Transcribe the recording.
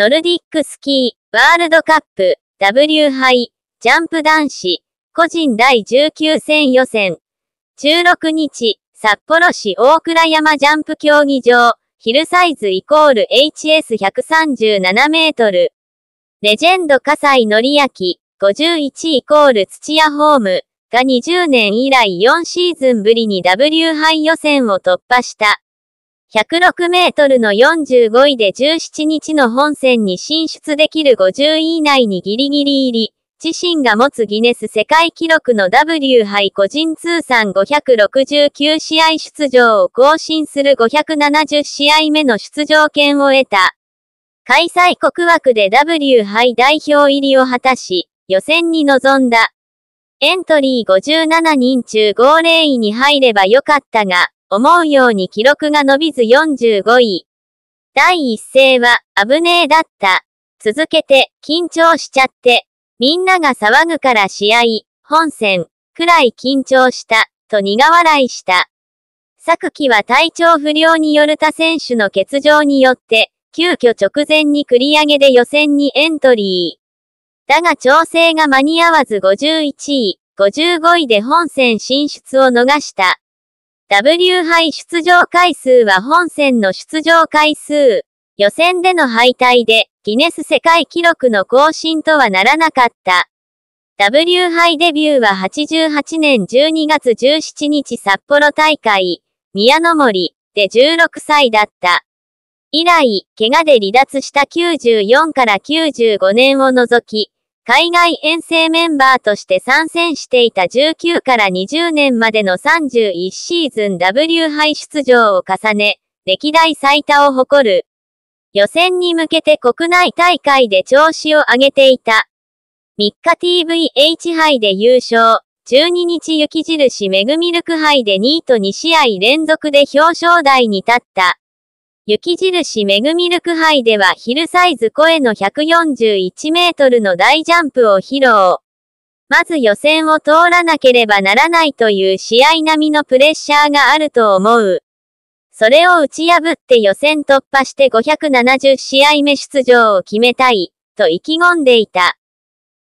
ノルディックスキー、ワールドカップ、W 杯、ジャンプ男子、個人第19戦予選。16日、札幌市大倉山ジャンプ競技場、ヒルサイズイコール HS137 メートル。レジェンド笠井則明、51イコール土屋ホームが20年以来4シーズンぶりに W 杯予選を突破した。106メートルの45位で17日の本戦に進出できる50位以内にギリギリ入り、自身が持つギネス世界記録の W 杯個人通算569試合出場を更新する570試合目の出場権を得た。開催国枠で W 杯代表入りを果たし、予選に臨んだ。エントリー57人中5 0位に入ればよかったが、思うように記録が伸びず45位。第一声は、危ねえだった。続けて、緊張しちゃって。みんなが騒ぐから試合、本戦、くらい緊張した、と苦笑いした。昨季は体調不良による他選手の欠場によって、急遽直前に繰り上げで予選にエントリー。だが調整が間に合わず51位、55位で本戦進出を逃した。W 杯出場回数は本戦の出場回数。予選での敗退で、ギネス世界記録の更新とはならなかった。W 杯デビューは88年12月17日札幌大会、宮の森で16歳だった。以来、怪我で離脱した94から95年を除き、海外遠征メンバーとして参戦していた19から20年までの31シーズン W 杯出場を重ね、歴代最多を誇る。予選に向けて国内大会で調子を上げていた。3日 TVH 杯で優勝。12日雪印メグミルク杯で2位と2試合連続で表彰台に立った。雪印めぐみルク杯ではヒルサイズ声の141メートルの大ジャンプを披露。まず予選を通らなければならないという試合並みのプレッシャーがあると思う。それを打ち破って予選突破して570試合目出場を決めたい、と意気込んでいた。